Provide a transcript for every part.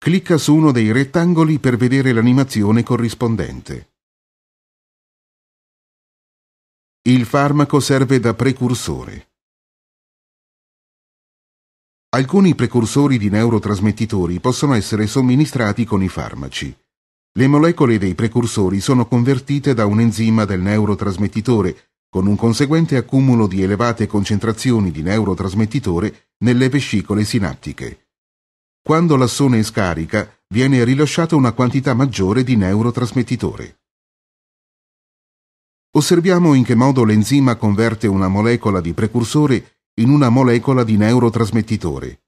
Clicca su uno dei rettangoli per vedere l'animazione corrispondente. Il farmaco serve da precursore. Alcuni precursori di neurotrasmettitori possono essere somministrati con i farmaci. Le molecole dei precursori sono convertite da un enzima del neurotrasmettitore, con un conseguente accumulo di elevate concentrazioni di neurotrasmettitore nelle vescicole sinaptiche. Quando l'assone è scarica, viene rilasciata una quantità maggiore di neurotrasmettitore. Osserviamo in che modo l'enzima converte una molecola di precursore in una molecola di neurotrasmettitore.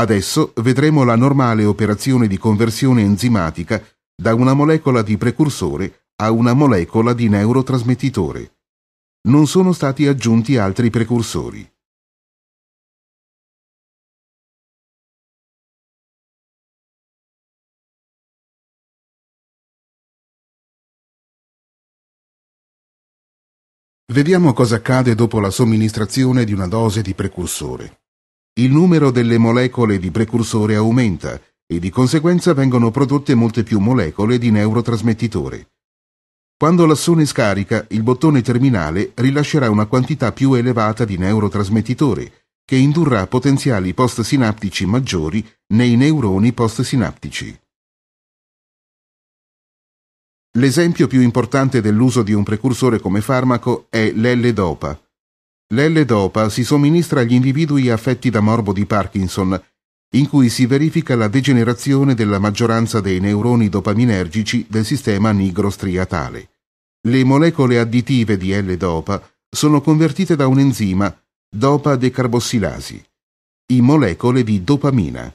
Adesso vedremo la normale operazione di conversione enzimatica da una molecola di precursore a una molecola di neurotrasmettitore non sono stati aggiunti altri precursori. Vediamo cosa accade dopo la somministrazione di una dose di precursore. Il numero delle molecole di precursore aumenta e di conseguenza vengono prodotte molte più molecole di neurotrasmettitore. Quando l'assone scarica, il bottone terminale rilascerà una quantità più elevata di neurotrasmettitore, che indurrà potenziali postsinaptici maggiori nei neuroni postsinaptici. L'esempio più importante dell'uso di un precursore come farmaco è l'L-Dopa. L'L-Dopa si somministra agli individui affetti da morbo di Parkinson in cui si verifica la degenerazione della maggioranza dei neuroni dopaminergici del sistema nigrostriatale. Le molecole additive di L-dopa sono convertite da un enzima dopa decarbossilasi, in molecole di dopamina.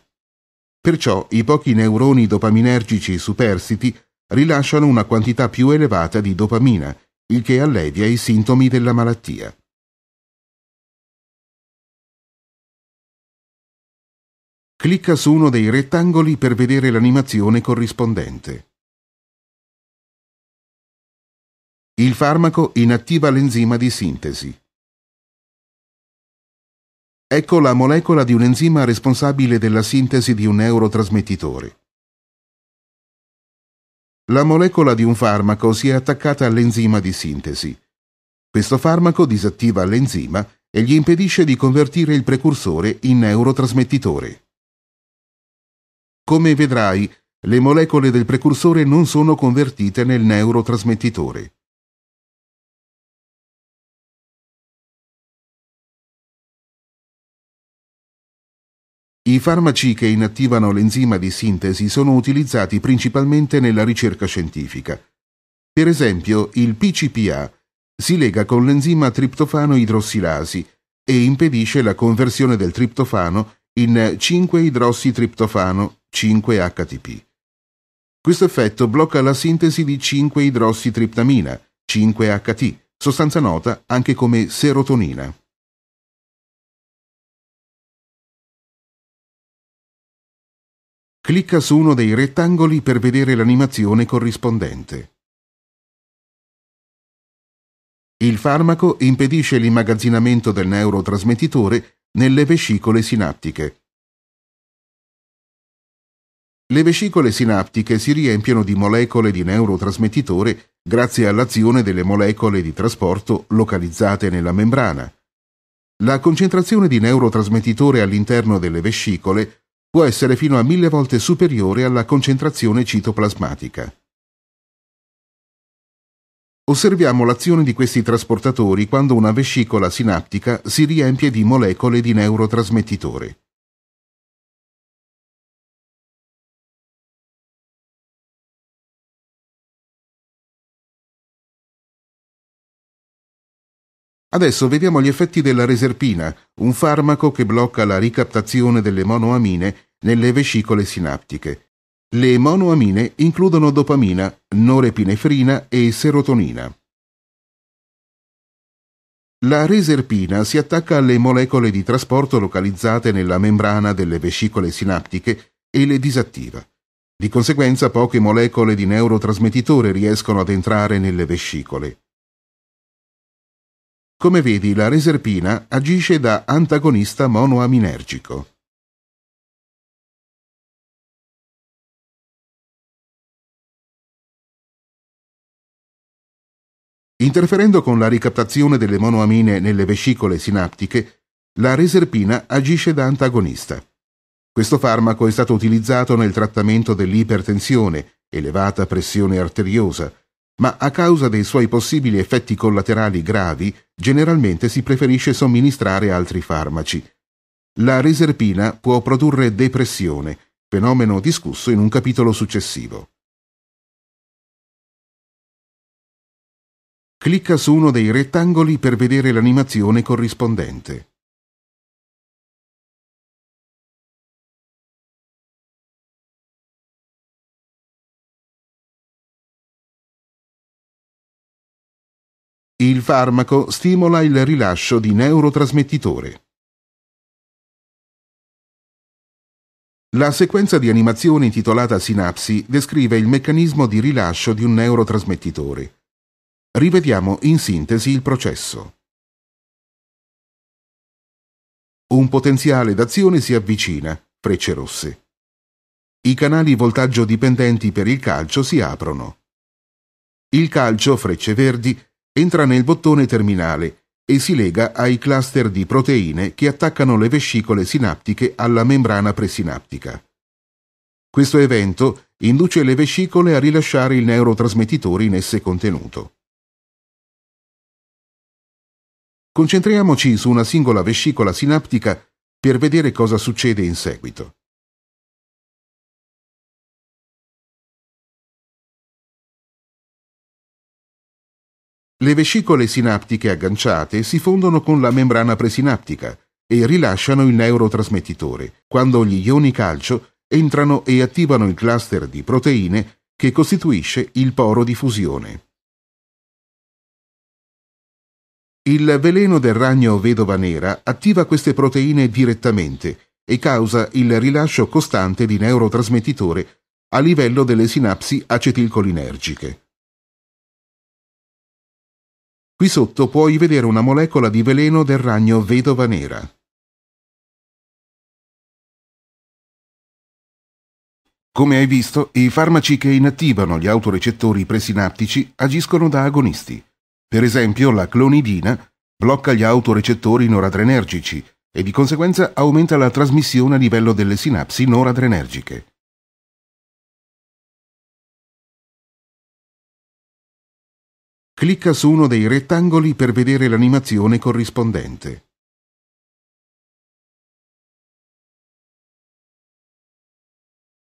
Perciò i pochi neuroni dopaminergici superstiti rilasciano una quantità più elevata di dopamina, il che allevia i sintomi della malattia. Clicca su uno dei rettangoli per vedere l'animazione corrispondente. Il farmaco inattiva l'enzima di sintesi. Ecco la molecola di un enzima responsabile della sintesi di un neurotrasmettitore. La molecola di un farmaco si è attaccata all'enzima di sintesi. Questo farmaco disattiva l'enzima e gli impedisce di convertire il precursore in neurotrasmettitore. Come vedrai, le molecole del precursore non sono convertite nel neurotrasmettitore. I farmaci che inattivano l'enzima di sintesi sono utilizzati principalmente nella ricerca scientifica. Per esempio, il PCPA si lega con l'enzima triptofano idrossilasi e impedisce la conversione del triptofano in 5-idrossitriptofano 5-HTP. Questo effetto blocca la sintesi di 5-idrossitriptamina, 5-HT, sostanza nota anche come serotonina. Clicca su uno dei rettangoli per vedere l'animazione corrispondente. Il farmaco impedisce l'immagazzinamento del neurotrasmettitore nelle vescicole sinaptiche, le vescicole sinaptiche si riempiono di molecole di neurotrasmettitore grazie all'azione delle molecole di trasporto localizzate nella membrana. La concentrazione di neurotrasmettitore all'interno delle vescicole può essere fino a mille volte superiore alla concentrazione citoplasmatica. Osserviamo l'azione di questi trasportatori quando una vescicola sinaptica si riempie di molecole di neurotrasmettitore. Adesso vediamo gli effetti della reserpina, un farmaco che blocca la ricaptazione delle monoamine nelle vescicole sinaptiche. Le monoamine includono dopamina, norepinefrina e serotonina. La reserpina si attacca alle molecole di trasporto localizzate nella membrana delle vescicole sinaptiche e le disattiva. Di conseguenza poche molecole di neurotrasmettitore riescono ad entrare nelle vescicole. Come vedi, la reserpina agisce da antagonista monoaminergico. Interferendo con la ricaptazione delle monoamine nelle vescicole sinaptiche, la reserpina agisce da antagonista. Questo farmaco è stato utilizzato nel trattamento dell'ipertensione, elevata pressione arteriosa, ma a causa dei suoi possibili effetti collaterali gravi generalmente si preferisce somministrare altri farmaci. La riserpina può produrre depressione, fenomeno discusso in un capitolo successivo. Clicca su uno dei rettangoli per vedere l'animazione corrispondente. Il farmaco stimola il rilascio di neurotrasmettitore. La sequenza di animazione intitolata Sinapsi descrive il meccanismo di rilascio di un neurotrasmettitore. Rivediamo in sintesi il processo. Un potenziale d'azione si avvicina, frecce rosse. I canali voltaggio dipendenti per il calcio si aprono. Il calcio, frecce verdi, entra nel bottone terminale e si lega ai cluster di proteine che attaccano le vescicole sinaptiche alla membrana presinaptica. Questo evento induce le vescicole a rilasciare il neurotrasmettitore in esse contenuto. Concentriamoci su una singola vescicola sinaptica per vedere cosa succede in seguito. Le vescicole sinaptiche agganciate si fondono con la membrana presinaptica e rilasciano il neurotrasmettitore quando gli ioni calcio entrano e attivano il cluster di proteine che costituisce il poro di fusione. Il veleno del ragno vedova nera attiva queste proteine direttamente e causa il rilascio costante di neurotrasmettitore a livello delle sinapsi acetilcolinergiche. Qui sotto puoi vedere una molecola di veleno del ragno vedova nera. Come hai visto, i farmaci che inattivano gli autorecettori presinaptici agiscono da agonisti. Per esempio, la clonidina blocca gli autorecettori noradrenergici e di conseguenza aumenta la trasmissione a livello delle sinapsi noradrenergiche. Clicca su uno dei rettangoli per vedere l'animazione corrispondente.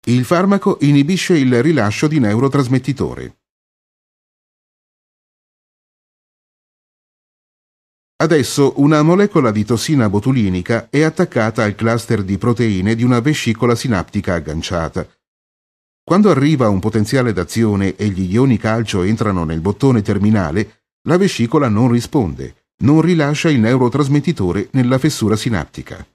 Il farmaco inibisce il rilascio di neurotrasmettitore. Adesso una molecola di tossina botulinica è attaccata al cluster di proteine di una vescicola sinaptica agganciata quando arriva un potenziale d'azione e gli ioni calcio entrano nel bottone terminale, la vescicola non risponde, non rilascia il neurotrasmettitore nella fessura sinaptica.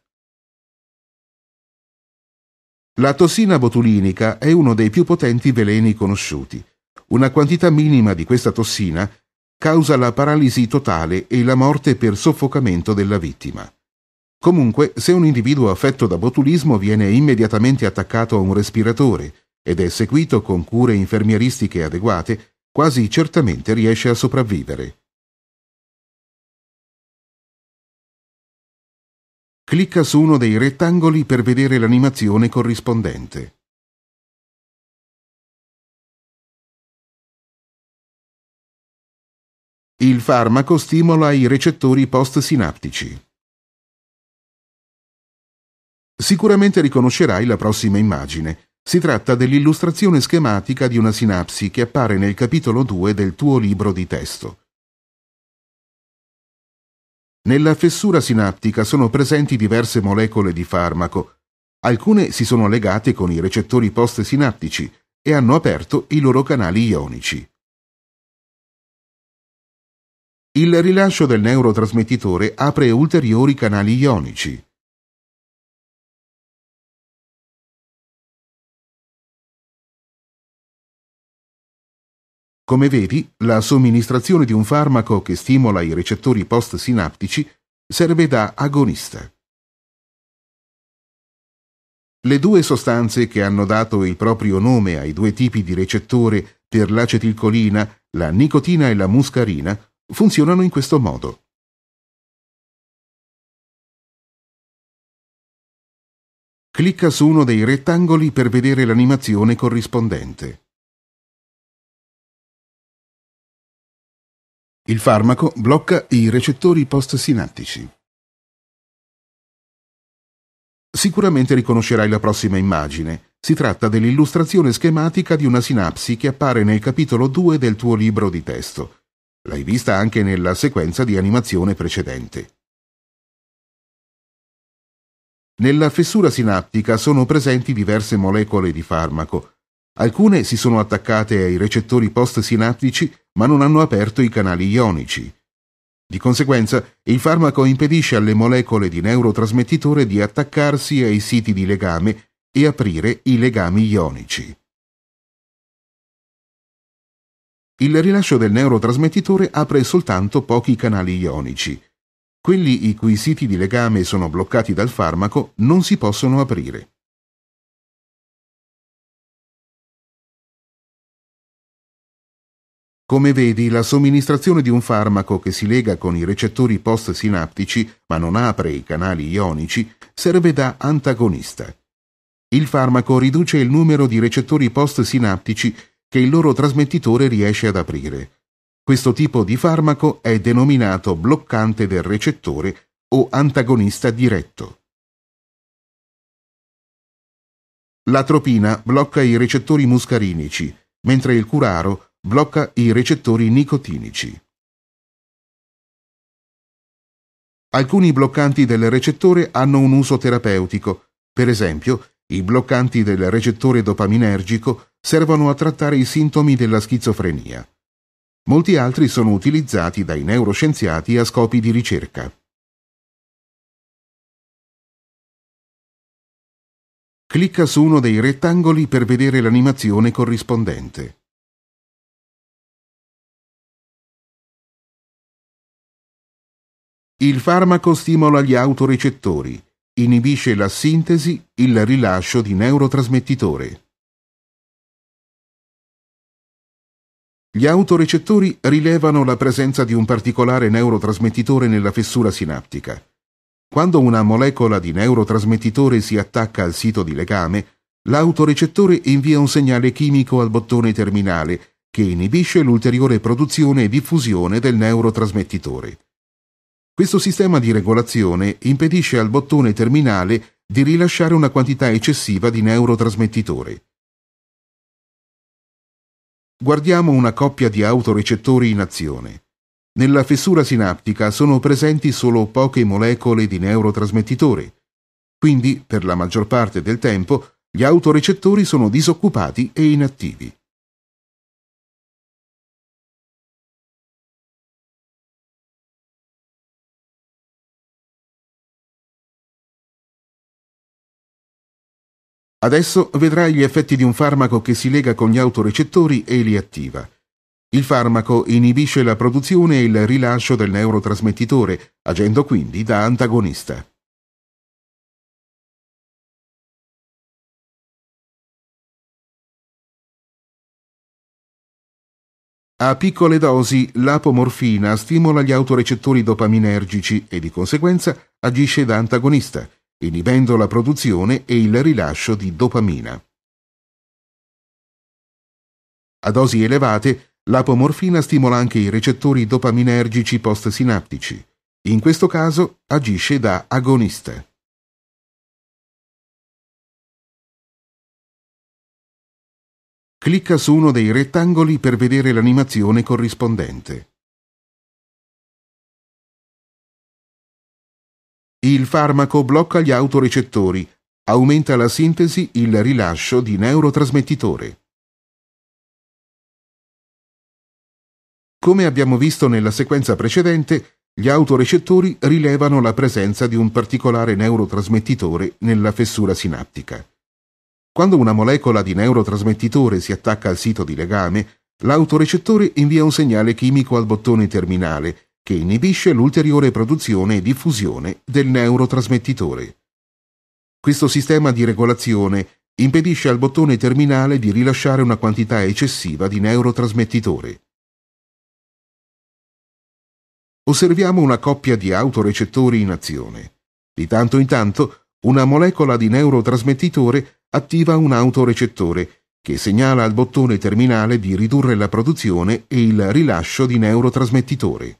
La tossina botulinica è uno dei più potenti veleni conosciuti. Una quantità minima di questa tossina causa la paralisi totale e la morte per soffocamento della vittima. Comunque, se un individuo affetto da botulismo viene immediatamente attaccato a un respiratore, ed è seguito con cure infermieristiche adeguate, quasi certamente riesce a sopravvivere. Clicca su uno dei rettangoli per vedere l'animazione corrispondente. Il farmaco stimola i recettori postsinaptici. Sicuramente riconoscerai la prossima immagine, si tratta dell'illustrazione schematica di una sinapsi che appare nel capitolo 2 del tuo libro di testo. Nella fessura sinaptica sono presenti diverse molecole di farmaco. Alcune si sono legate con i recettori post-sinaptici e hanno aperto i loro canali ionici. Il rilascio del neurotrasmettitore apre ulteriori canali ionici. Come vedi, la somministrazione di un farmaco che stimola i recettori postsinaptici serve da agonista. Le due sostanze che hanno dato il proprio nome ai due tipi di recettore per l'acetilcolina, la nicotina e la muscarina, funzionano in questo modo. Clicca su uno dei rettangoli per vedere l'animazione corrispondente. Il farmaco blocca i recettori postsinattici. Sicuramente riconoscerai la prossima immagine. Si tratta dell'illustrazione schematica di una sinapsi che appare nel capitolo 2 del tuo libro di testo. L'hai vista anche nella sequenza di animazione precedente. Nella fessura sinaptica sono presenti diverse molecole di farmaco, Alcune si sono attaccate ai recettori post postsinaptici ma non hanno aperto i canali ionici. Di conseguenza, il farmaco impedisce alle molecole di neurotrasmettitore di attaccarsi ai siti di legame e aprire i legami ionici. Il rilascio del neurotrasmettitore apre soltanto pochi canali ionici. Quelli i cui siti di legame sono bloccati dal farmaco non si possono aprire. Come vedi, la somministrazione di un farmaco che si lega con i recettori postsinaptici, ma non apre i canali ionici, serve da antagonista. Il farmaco riduce il numero di recettori postsinaptici che il loro trasmettitore riesce ad aprire. Questo tipo di farmaco è denominato bloccante del recettore o antagonista diretto. L'atropina blocca i recettori muscarinici, mentre il curaro blocca i recettori nicotinici. Alcuni bloccanti del recettore hanno un uso terapeutico, per esempio i bloccanti del recettore dopaminergico servono a trattare i sintomi della schizofrenia. Molti altri sono utilizzati dai neuroscienziati a scopi di ricerca. Clicca su uno dei rettangoli per vedere l'animazione corrispondente. Il farmaco stimola gli autorecettori, inibisce la sintesi, il rilascio di neurotrasmettitore. Gli autorecettori rilevano la presenza di un particolare neurotrasmettitore nella fessura sinaptica. Quando una molecola di neurotrasmettitore si attacca al sito di legame, l'autorecettore invia un segnale chimico al bottone terminale che inibisce l'ulteriore produzione e diffusione del neurotrasmettitore. Questo sistema di regolazione impedisce al bottone terminale di rilasciare una quantità eccessiva di neurotrasmettitore. Guardiamo una coppia di autorecettori in azione. Nella fessura sinaptica sono presenti solo poche molecole di neurotrasmettitore, quindi per la maggior parte del tempo gli autorecettori sono disoccupati e inattivi. Adesso vedrai gli effetti di un farmaco che si lega con gli autorecettori e li attiva. Il farmaco inibisce la produzione e il rilascio del neurotrasmettitore, agendo quindi da antagonista. A piccole dosi l'apomorfina stimola gli autorecettori dopaminergici e di conseguenza agisce da antagonista inibendo la produzione e il rilascio di dopamina. A dosi elevate, l'apomorfina stimola anche i recettori dopaminergici postsinaptici. In questo caso agisce da agonista. Clicca su uno dei rettangoli per vedere l'animazione corrispondente. Il farmaco blocca gli autorecettori, aumenta la sintesi, il rilascio di neurotrasmettitore. Come abbiamo visto nella sequenza precedente, gli autorecettori rilevano la presenza di un particolare neurotrasmettitore nella fessura sinaptica. Quando una molecola di neurotrasmettitore si attacca al sito di legame, l'autorecettore invia un segnale chimico al bottone terminale che inibisce l'ulteriore produzione e diffusione del neurotrasmettitore. Questo sistema di regolazione impedisce al bottone terminale di rilasciare una quantità eccessiva di neurotrasmettitore. Osserviamo una coppia di autorecettori in azione. Di tanto in tanto, una molecola di neurotrasmettitore attiva un autorecettore che segnala al bottone terminale di ridurre la produzione e il rilascio di neurotrasmettitore.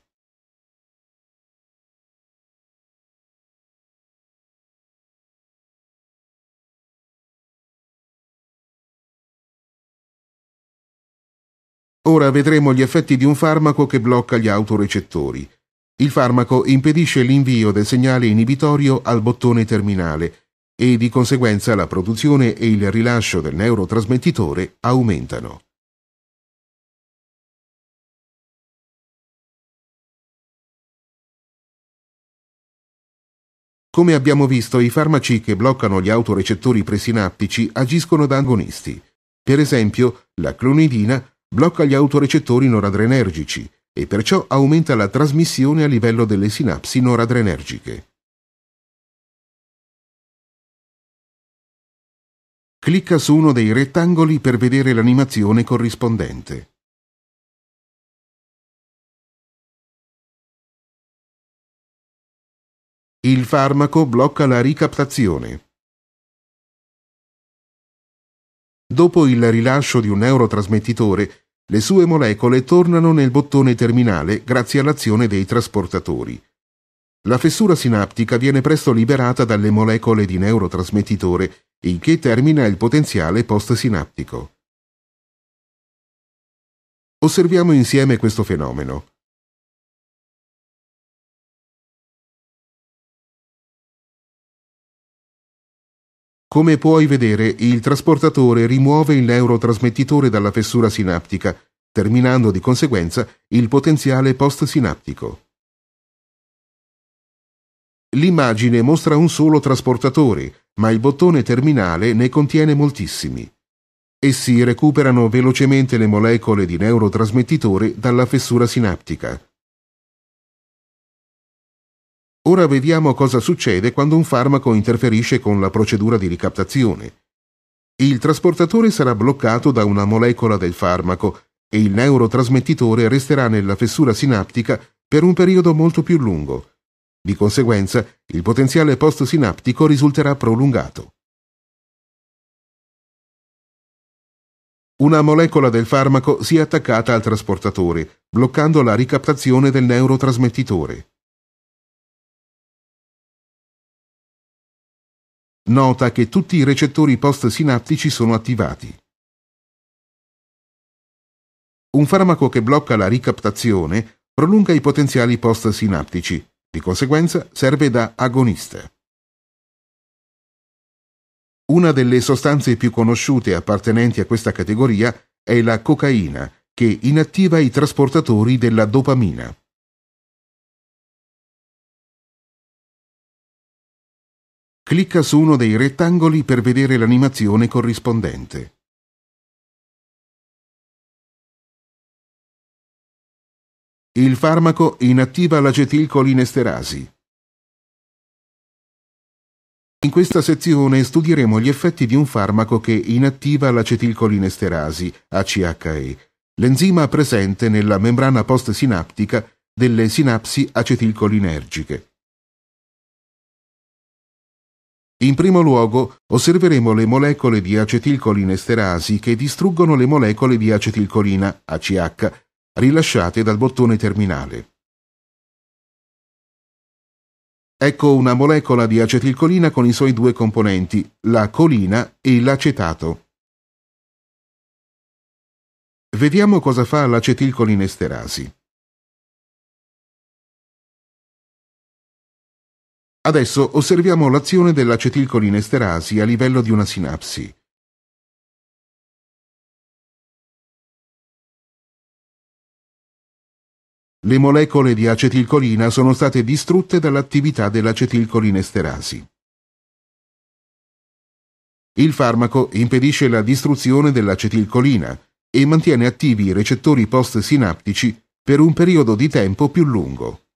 Ora vedremo gli effetti di un farmaco che blocca gli autorecettori. Il farmaco impedisce l'invio del segnale inibitorio al bottone terminale e di conseguenza la produzione e il rilascio del neurotrasmettitore aumentano. Come abbiamo visto, i farmaci che bloccano gli autorecettori presinaptici agiscono da agonisti. Per esempio, la clonidina blocca gli autorecettori noradrenergici e perciò aumenta la trasmissione a livello delle sinapsi noradrenergiche. Clicca su uno dei rettangoli per vedere l'animazione corrispondente. Il farmaco blocca la ricaptazione. Dopo il rilascio di un neurotrasmettitore, le sue molecole tornano nel bottone terminale grazie all'azione dei trasportatori. La fessura sinaptica viene presto liberata dalle molecole di neurotrasmettitore, il che termina il potenziale postsinaptico. Osserviamo insieme questo fenomeno. Come puoi vedere, il trasportatore rimuove il neurotrasmettitore dalla fessura sinaptica, terminando di conseguenza il potenziale postsinaptico. L'immagine mostra un solo trasportatore, ma il bottone terminale ne contiene moltissimi. Essi recuperano velocemente le molecole di neurotrasmettitore dalla fessura sinaptica. Ora vediamo cosa succede quando un farmaco interferisce con la procedura di ricaptazione. Il trasportatore sarà bloccato da una molecola del farmaco e il neurotrasmettitore resterà nella fessura sinaptica per un periodo molto più lungo. Di conseguenza, il potenziale postsinaptico risulterà prolungato. Una molecola del farmaco si è attaccata al trasportatore, bloccando la ricaptazione del neurotrasmettitore. nota che tutti i recettori postsinaptici sono attivati. Un farmaco che blocca la ricaptazione prolunga i potenziali postsinaptici, di conseguenza serve da agonista. Una delle sostanze più conosciute appartenenti a questa categoria è la cocaina, che inattiva i trasportatori della dopamina. Clicca su uno dei rettangoli per vedere l'animazione corrispondente. Il farmaco inattiva l'acetilcolinesterasi. In questa sezione studieremo gli effetti di un farmaco che inattiva l'acetilcolinesterasi, ACHE, l'enzima presente nella membrana postsinaptica delle sinapsi acetilcolinergiche. In primo luogo osserveremo le molecole di acetilcolinesterasi che distruggono le molecole di acetilcolina ACH rilasciate dal bottone terminale. Ecco una molecola di acetilcolina con i suoi due componenti, la colina e l'acetato. Vediamo cosa fa l'acetilcolinesterasi. Adesso osserviamo l'azione dell'acetilcolinesterasi a livello di una sinapsi. Le molecole di acetilcolina sono state distrutte dall'attività dell'acetilcolinesterasi. Il farmaco impedisce la distruzione dell'acetilcolina e mantiene attivi i recettori postsinaptici per un periodo di tempo più lungo.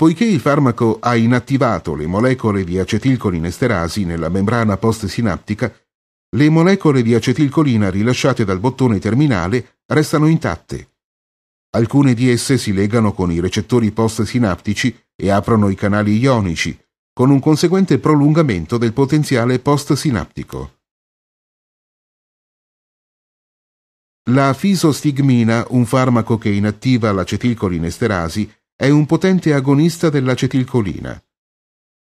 Poiché il farmaco ha inattivato le molecole di acetilcolinesterasi nella membrana postsinaptica, le molecole di acetilcolina rilasciate dal bottone terminale restano intatte. Alcune di esse si legano con i recettori postsinaptici e aprono i canali ionici, con un conseguente prolungamento del potenziale postsinaptico. La fisostigmina, un farmaco che inattiva l'acetilcolinesterasi, è un potente agonista dell'acetilcolina.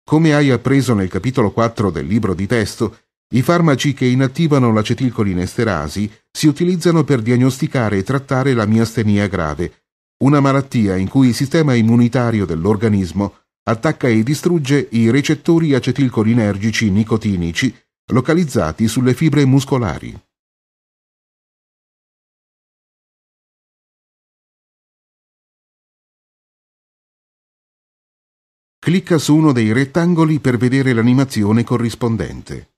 Come hai appreso nel capitolo 4 del libro di testo, i farmaci che inattivano l'acetilcolinesterasi si utilizzano per diagnosticare e trattare la miastenia grave, una malattia in cui il sistema immunitario dell'organismo attacca e distrugge i recettori acetilcolinergici nicotinici localizzati sulle fibre muscolari. Clicca su uno dei rettangoli per vedere l'animazione corrispondente.